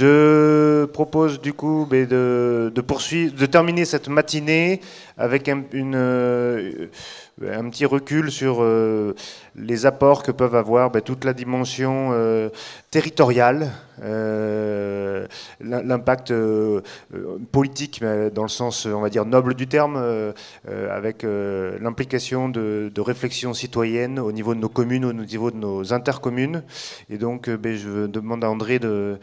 Je propose du coup de, poursuivre, de terminer cette matinée avec un, euh, petit recul sur euh, les apports que peuvent avoir ben, toute la dimension euh, territoriale, l'impact politique ben, dans le sens, on va dire, noble du terme, avec l'implication de, de réflexions citoyennes au niveau de nos communes, au niveau de nos intercommunes. Et donc, ben, je demande à André de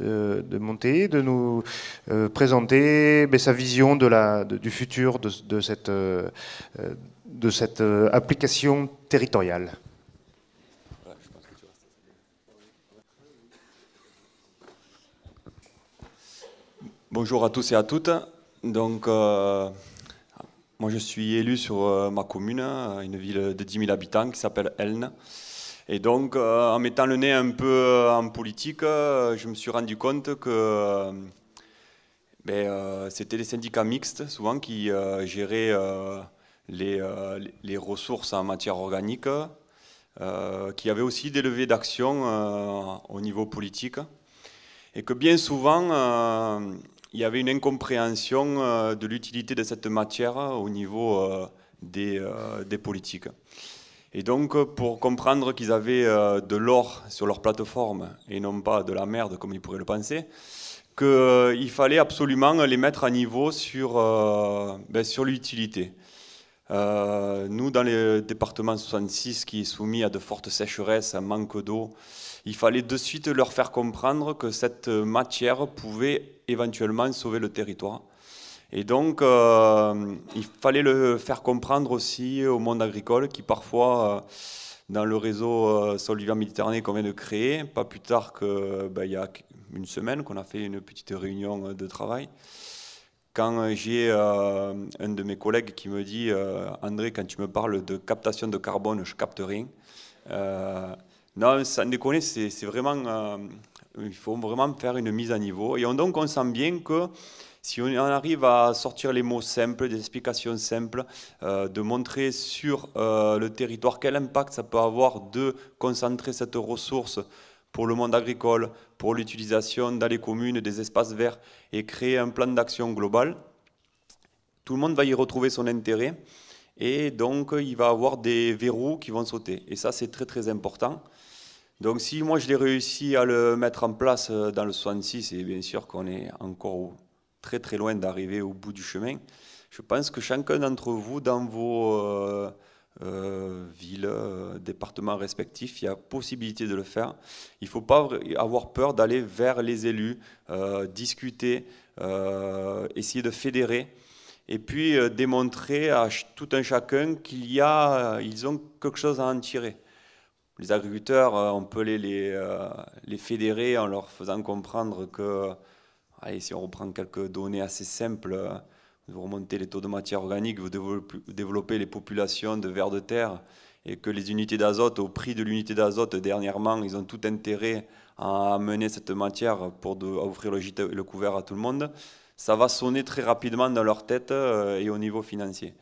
euh, de, monter, de nous euh, présenter sa vision du futur de, cette, euh, application territoriale. Bonjour à tous et à toutes. Donc, moi je suis élu sur ma commune, une ville de 10 000 habitants qui s'appelle Elne. Et donc, euh, en mettant le nez un peu euh, en politique, euh, je me suis rendu compte que ben, c'était les syndicats mixtes, souvent, qui géraient les, ressources en matière organique, qui avaient aussi des levées d'action au niveau politique. Et que bien souvent, il y avait une incompréhension de l'utilité de cette matière au niveau des politiques. Et donc, euh, pour comprendre qu'ils avaient euh, de l'or sur leur plateforme et non pas de la merde comme ils pourraient le penser, qu'il euh, fallait absolument les mettre à niveau sur, ben, sur l'utilité. nous, dans le département 66, qui est soumis à de fortes sécheresses, à manque d'eau, il fallait de suite leur faire comprendre que cette matière pouvait éventuellement sauver le territoire. Et donc, euh, il fallait le faire comprendre aussi au monde agricole qui parfois, euh, dans le réseau euh, Solvier Méditerranée qu'on vient de créer, pas plus tard qu'il bah, y a une semaine qu'on a fait une petite réunion de travail, quand j'ai un de mes collègues qui me dit André, quand tu me parles de captation de carbone, je capte rien. non, sans déconner, c'est vraiment il faut vraiment faire une mise à niveau. Et donc on sent bien que si on arrive à sortir les mots simples, des explications simples, euh, de montrer sur euh, le territoire quel impact ça peut avoir de concentrer cette ressource pour le monde agricole, pour l'utilisation dans les communes des espaces verts et créer un plan d'action global, tout le monde va y retrouver son intérêt et donc il va avoir des verrous qui vont sauter. Et ça c'est très très important. Donc si moi je l'ai réussi à le mettre en place euh, dans le 66, et bien sûr qu'on est encore très très loin d'arriver au bout du chemin, je pense que chacun d'entre vous, dans vos euh, euh, villes, départements respectifs, il y a possibilité de le faire. Il ne faut pas avoir peur d'aller vers les élus, discuter, essayer de fédérer et puis démontrer à tout un chacun qu'ils ont quelque chose à en tirer les agriculteurs, euh, on peut les, euh, les, fédérer en leur faisant comprendre que, allez, si on reprend quelques données assez simples, euh, vous remontez les taux de matière organique, vous développez les populations de vers de terre, et que les unités d'azote, au prix de l'unité d'azote dernièrement, ils ont tout intérêt à mener cette matière pour de, offrir le le couvert à tout le monde, ça va sonner très rapidement dans leur tête et au niveau financier.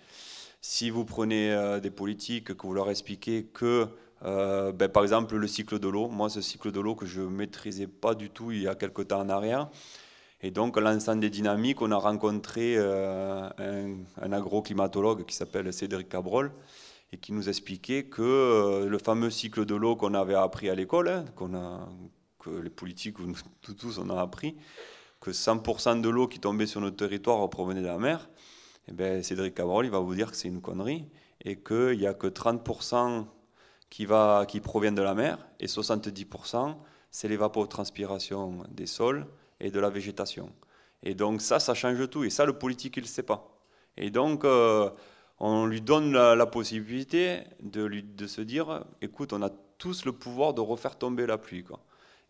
Si vous prenez des politiques, que vous leur expliquez que euh, ben, par exemple, le cycle de l'eau. Moi, ce cycle de l'eau que je ne maîtrisais pas du tout il y a quelques temps en arrière. Et donc, l'ensemble des dynamiques, on a rencontré euh, un, agroclimatologue qui s'appelle Cédric Cabrol et qui nous expliquait que euh, le fameux cycle de l'eau qu'on avait appris à l'école, hein, qu'on a, que les politiques, nous, tous, on a appris, que 100% de l'eau qui tombait sur notre territoire provenait de la mer, et eh ben, Cédric Cabrol, il va vous dire que c'est une connerie et qu'il n'y a que 30% qui, va, qui provient de la mer et 70%, c'est l'évapotranspiration des sols et de la végétation. Et donc ça, ça change tout. Et ça, le politique, il ne sait pas. Et donc, euh, on lui donne la, possibilité de, de se dire, écoute, on a tous le pouvoir de refaire tomber la pluie.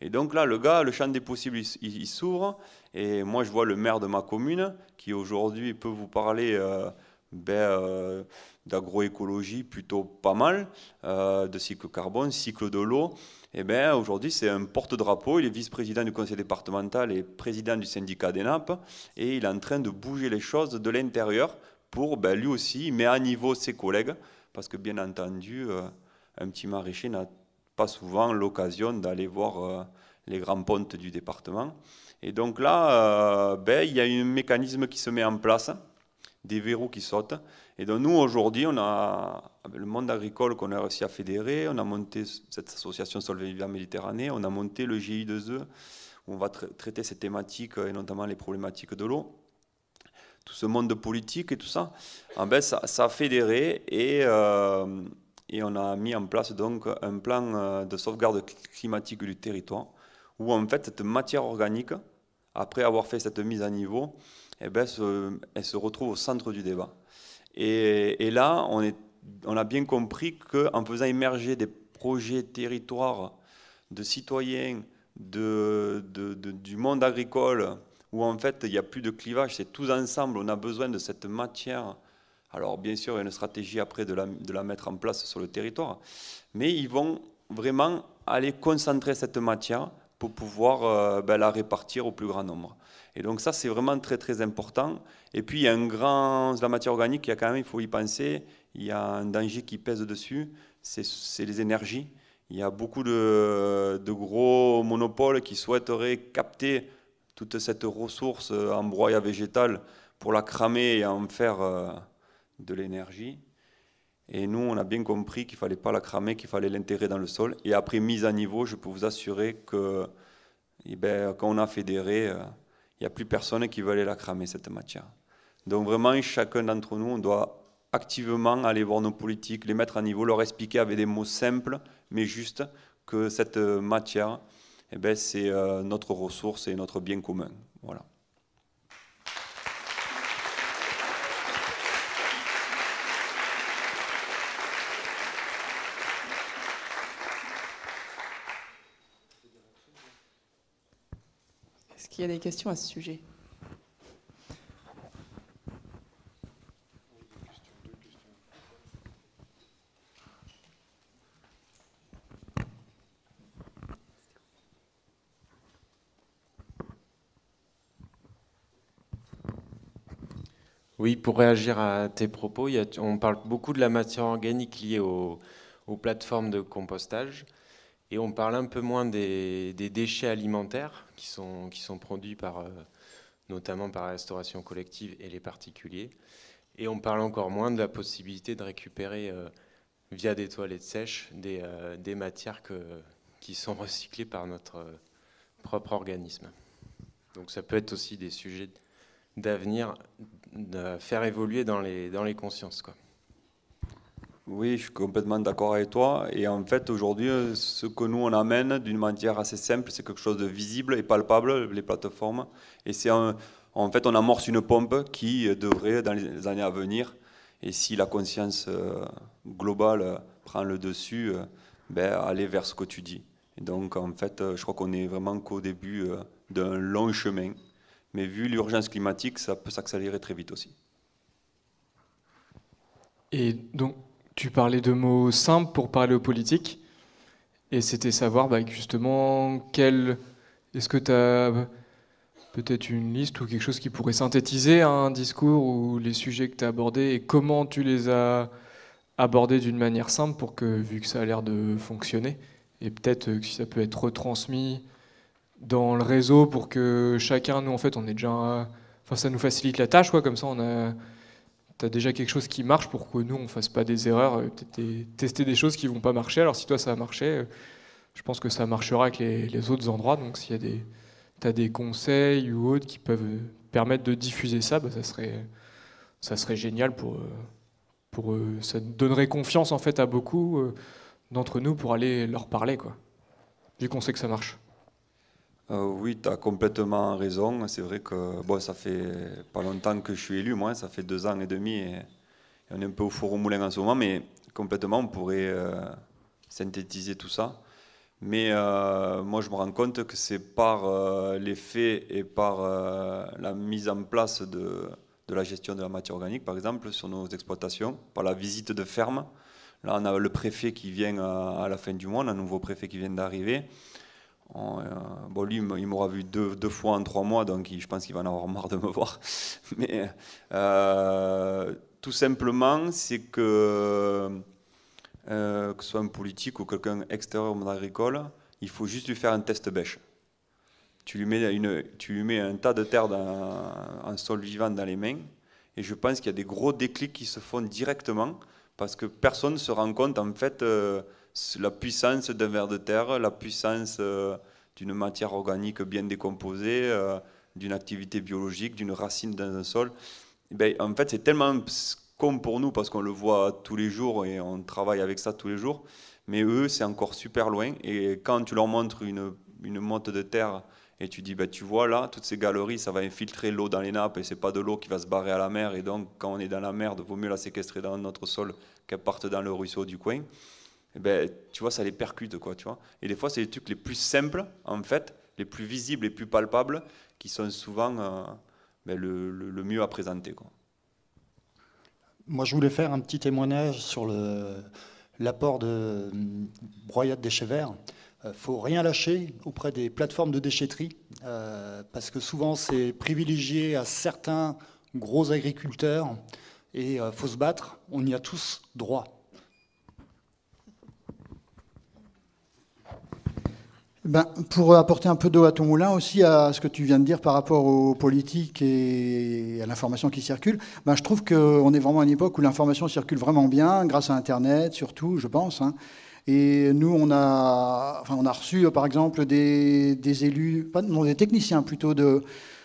Et donc là, le gars, le champ des possibles, il, s'ouvre. Et moi, je vois le maire de ma commune, qui aujourd'hui peut vous parler... Euh, ben, euh, d'agroécologie plutôt pas mal, euh, de cycle carbone, cycle de l'eau. Et eh ben, aujourd'hui, c'est un porte-drapeau. Il est vice-président du conseil départemental et président du syndicat des nappes Et il est en train de bouger les choses de l'intérieur pour, ben, lui aussi, mais à niveau ses collègues. Parce que, bien entendu, euh, un petit maraîcher n'a pas souvent l'occasion d'aller voir les grands pontes du département. Et donc là, ben, il y a un mécanisme qui se met en place des verrous qui sautent. Et donc nous, aujourd'hui, on a le monde agricole qu'on a réussi à fédérer, on a monté cette association Solvivia Méditerranée, on a monté le GI2E, où on va traiter ces thématiques, euh, et notamment les problématiques de l'eau. Tout ce monde de politique et tout ça, en ça, a fédéré et, euh, et, on a mis en place donc un plan euh, de sauvegarde climatique du territoire, où en fait cette matière organique, après avoir fait cette mise à niveau, eh ben, elle se retrouve au centre du débat. Et, là, on, a bien compris qu'en faisant émerger des projets territoires de citoyens, du monde agricole, où en fait il n'y a plus de clivage, c'est tous ensemble, on a besoin de cette matière. Alors bien sûr, il y a une stratégie après de la, mettre en place sur le territoire, mais ils vont vraiment aller concentrer cette matière pour pouvoir euh, ben, la répartir au plus grand nombre. Et donc ça, c'est vraiment très très important. Et puis il y a un grand, la matière organique, il y a quand même, il faut y penser, il y a un danger qui pèse dessus, c'est les énergies. Il y a beaucoup de, de, gros monopoles qui souhaiteraient capter toute cette ressource en broyat végétal pour la cramer et en faire euh, de l'énergie. Et nous, on a bien compris qu'il ne fallait pas la cramer, qu'il fallait l'intégrer dans le sol. Et après mise à niveau, je peux vous assurer que eh ben, quand on a fédéré, euh, il n'y a plus personne qui veut aller la cramer, cette matière. Donc vraiment, chacun d'entre nous, on doit activement aller voir nos politiques, les mettre à niveau, leur expliquer avec des mots simples, mais justes, que cette euh, matière, eh ben, c'est euh, notre ressource et notre bien commun. Voilà. qu'il y a des questions à ce sujet Oui, pour réagir à tes propos, on parle beaucoup de la matière organique liée aux plateformes de compostage. Et on parle un peu moins des, déchets alimentaires qui sont, produits par, euh, notamment par la restauration collective et les particuliers. Et on parle encore moins de la possibilité de récupérer euh, via des toilettes sèches des, euh, matières qui sont recyclées par notre propre organisme. Donc ça peut être aussi des sujets d'avenir, de faire évoluer dans les, dans les consciences. Quoi. Oui, je suis complètement d'accord avec toi. Et en fait, aujourd'hui, euh, ce que nous, on amène d'une manière assez simple, c'est quelque chose de visible et palpable, les plateformes. Et c'est en fait, on amorce une pompe qui euh, devrait, dans les années à venir, et si la conscience euh, globale prend le dessus, ben, aller vers ce que tu dis. Et donc, en fait, je crois qu'on est vraiment qu'au début d'un long chemin. Mais vu l'urgence climatique, ça peut s'accélérer très vite aussi. Et donc, tu parlais de mots simples pour parler aux politiques. Et c'était savoir bah, justement quel. Est-ce que tu as peut-être une liste ou quelque chose qui pourrait synthétiser un discours ou les sujets que tu as abordés et comment tu les as abordés d'une manière simple pour que, vu que ça a l'air de fonctionner, et peut-être euh, que ça peut être retransmis dans le réseau pour que chacun, nous en fait, on est déjà. Enfin, ça nous facilite la tâche, quoi, comme ça on a tu as déjà quelque chose qui marche pour que nous, on ne fasse pas des erreurs, euh, tester des choses qui ne vont pas marcher. Alors si toi, ça a marché, euh, je pense que ça marchera avec les, autres endroits. Donc s'il y a des, as des conseils ou autres qui peuvent euh, permettre de diffuser ça, bah, ça, serait, ça serait génial pour... pour ça donnerait confiance en fait à beaucoup d'entre nous pour aller leur parler, quoi, vu qu'on sait que ça marche. Euh, oui, tu as complètement raison. C'est vrai que bon, ça fait pas longtemps que je suis élu, moi, hein. ça fait deux ans et demi. Et, on est un peu au four au moulin en ce moment, mais complètement, on pourrait euh, synthétiser tout ça. Mais euh, moi, je me rends compte que c'est par les faits et par la mise en place de, la gestion de la matière organique, par exemple, sur nos exploitations, par la visite de fermes. Là, on a le préfet qui vient à, la fin du mois, un nouveau préfet qui vient d'arriver. Euh, bon, lui, il m'aura vu deux, deux, fois en trois mois, donc je pense qu'il va en avoir marre de me voir. Mais euh, tout simplement, c'est que, euh, que ce soit un politique ou quelqu'un extérieur au monde agricole, il faut juste lui faire un test bêche. Tu lui mets, une, tu lui mets un tas de terre, en sol vivant dans les mains, et je pense qu'il y a des gros déclics qui se font directement, parce que personne ne se rend compte, en fait la puissance d'un ver de terre, la puissance euh, d'une matière organique bien décomposée, euh, d'une activité biologique, d'une racine dans un sol. Eh ben, en fait, c'est tellement comme pour nous parce qu'on le voit tous les jours et on travaille avec ça tous les jours. Mais eux, c'est encore super loin. Et quand tu leur montres une, une motte de terre et tu dis, ben, tu vois là, toutes ces galeries, ça va infiltrer l'eau dans les nappes et c'est pas de l'eau qui va se barrer à la mer. Et donc, quand on est dans la mer, il vaut mieux la séquestrer dans notre sol qu'elle parte dans le ruisseau du coin. Eh ben, tu vois, ça les percute, quoi, tu vois. Et des fois, c'est les trucs les plus simples, en fait, les plus visibles, les plus palpables, qui sont souvent euh, ben, le, mieux à présenter, Moi, je voulais faire un petit témoignage sur l'apport de mm, broyade déchets verts. Il euh, faut rien lâcher auprès des plateformes de déchetterie, euh, parce que souvent, c'est privilégié à certains gros agriculteurs, et il faut se battre, on y a tous droit. Ben, pour apporter un peu d'eau à ton moulin aussi à ce que tu viens de dire par rapport aux politiques et à l'information qui circule, ben, je trouve qu'on est vraiment à une époque où l'information circule vraiment bien, grâce à Internet surtout, je pense. Hein. Et nous, on a, enfin, on a reçu par exemple des, élus, non, des techniciens plutôt de,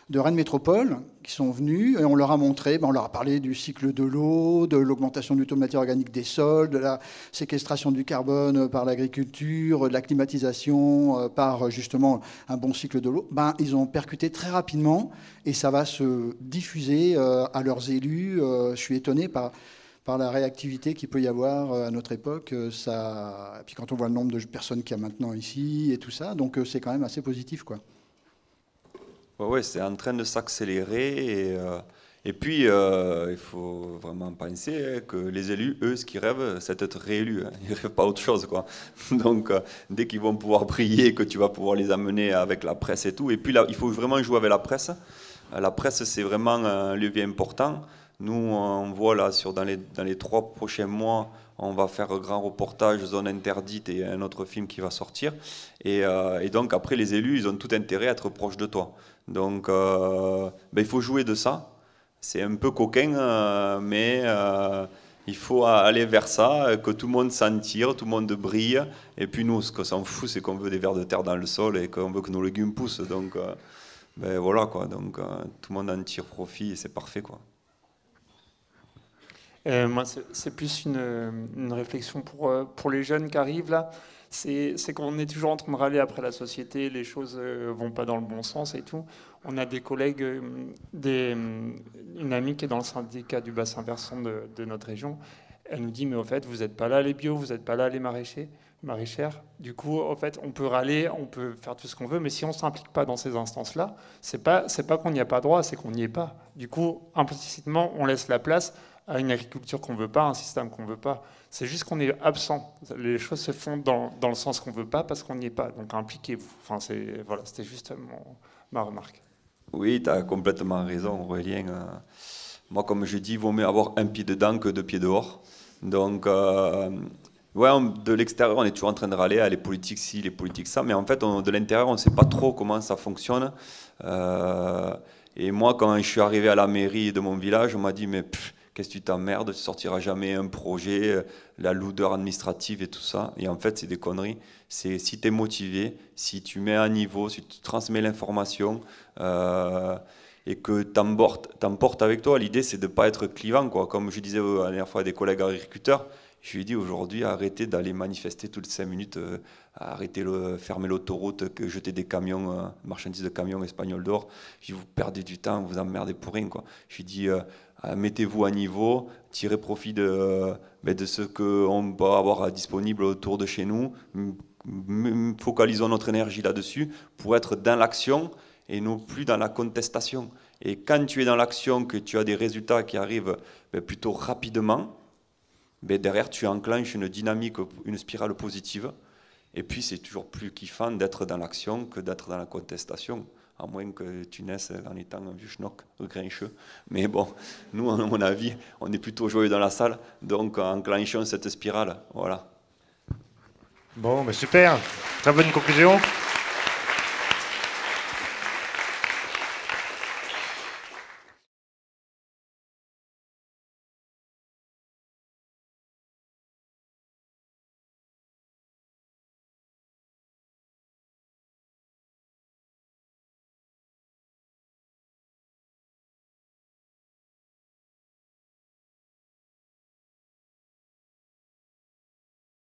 de Rennes Métropole qui sont venus et on leur a montré, ben, on leur a parlé du cycle de l'eau, de l'augmentation du taux de matière organique des sols, de la séquestration du carbone euh, par l'agriculture, de la climatisation euh, par euh, justement un bon cycle de l'eau. Ben, ils ont percuté très rapidement et ça va se diffuser à leurs élus. Je suis étonné par, par la réactivité qu'il peut y avoir à notre époque. Ça... Et puis quand on voit le nombre de personnes qu'il y a maintenant ici et tout ça, donc c'est quand même assez positif. quoi. Oui, c'est en train de s'accélérer. Et, euh, et puis, euh, il faut vraiment penser hein, que les élus, eux, ce qu'ils rêvent, c'est d'être réélus. Hein. Ils ne rêvent pas autre chose. Quoi. Donc, euh, dès qu'ils vont pouvoir briller, que tu vas pouvoir les amener avec la presse et tout. Et puis, là, il faut vraiment jouer avec la presse. La presse, c'est vraiment un levier important. Nous, on voit là, sur, dans, les, dans les trois prochains mois, on va faire un grand reportage Zone interdite et un autre film qui va sortir. Et, euh, donc après, les élus, ils ont tout intérêt à être proches de toi. Donc euh, ben, il faut jouer de ça. C'est un peu coquin, euh, mais il faut aller vers ça, que tout le monde s'en tire, tout le monde brille. Et puis nous, ce qu'on s'en fout, c'est qu'on veut des vers de terre dans le sol et qu'on veut que nos légumes poussent. Donc ben, voilà, quoi. Donc tout le monde en tire profit et c'est parfait, quoi. Euh, moi, c'est plus une, réflexion pour, euh, pour les jeunes qui arrivent là. C'est qu'on est toujours en train de râler après la société, les choses euh, vont pas dans le bon sens et tout. On a des collègues, une amie qui est dans le syndicat du bassin versant de, notre région, elle nous dit mais au fait vous n'êtes pas là les bio, vous n'êtes pas là les maraîchers, maraîchères. Du coup, en fait, on peut râler, on peut faire tout ce qu'on veut, mais si on ne s'implique pas dans ces instances-là, c'est pas pas qu'on n'y a pas droit, c'est qu'on n'y est pas. Du coup, implicitement, on laisse la place à une agriculture qu'on ne veut pas, un système qu'on ne veut pas. C'est juste qu'on est absent. Les choses se font dans, dans le sens qu'on ne veut pas parce qu'on n'y est pas. Donc impliquez-vous. Enfin, c'est, voilà, c'était juste ma remarque. Oui, tu as complètement raison, Aurélien. moi, comme je dis, il vaut mieux avoir un pied dedans que deux pieds dehors. Donc, euh, ouais, de l'extérieur, on est toujours en train de râler, à ah, les politiques ci, les politiques ça. Mais en fait, de l'intérieur, on ne sait pas trop comment ça fonctionne. Euh, et moi, quand je suis arrivé à la mairie de mon village, on m'a dit, mais... Qu'est-ce que tu t'emmerdes Tu sortiras jamais un projet, euh, la lourdeur administrative et tout ça. Et en fait, c'est des conneries. C'est si tu es motivé, si tu mets à niveau, si tu transmets l'information euh, et que t'emportes avec toi. L'idée, c'est de ne pas être clivant. Quoi. Comme je disais euh, la dernière fois à des collègues agriculteurs, je lui ai dit aujourd'hui, arrêtez d'aller manifester toutes les 5 minutes, arrêtez de fermer l'autoroute, que jeter des camions, marchandises de camions espagnols d'or. Je vous perdez du temps, vous emmerdez pour rien. Quoi. Je lui ai dit, euh, mettez-vous à niveau, tirez profit de, euh, ce qu'on peut avoir disponible autour de chez nous, focalisons notre énergie là-dessus pour être dans l'action et non plus dans la contestation. Et quand tu es dans l'action, que tu as des résultats qui arrivent ben, plutôt rapidement, ben, derrière tu enclenches une dynamique, une spirale positive. Et puis c'est toujours plus kiffant d'être dans l'action que d'être dans la contestation à moins que tu naisses en étant un vieux schnock grincheux. Mais bon, nous, à mon avis, on est plutôt joyeux dans la salle, donc enclenchons cette spirale. Voilà. Bon, mais ben super, très bonne conclusion.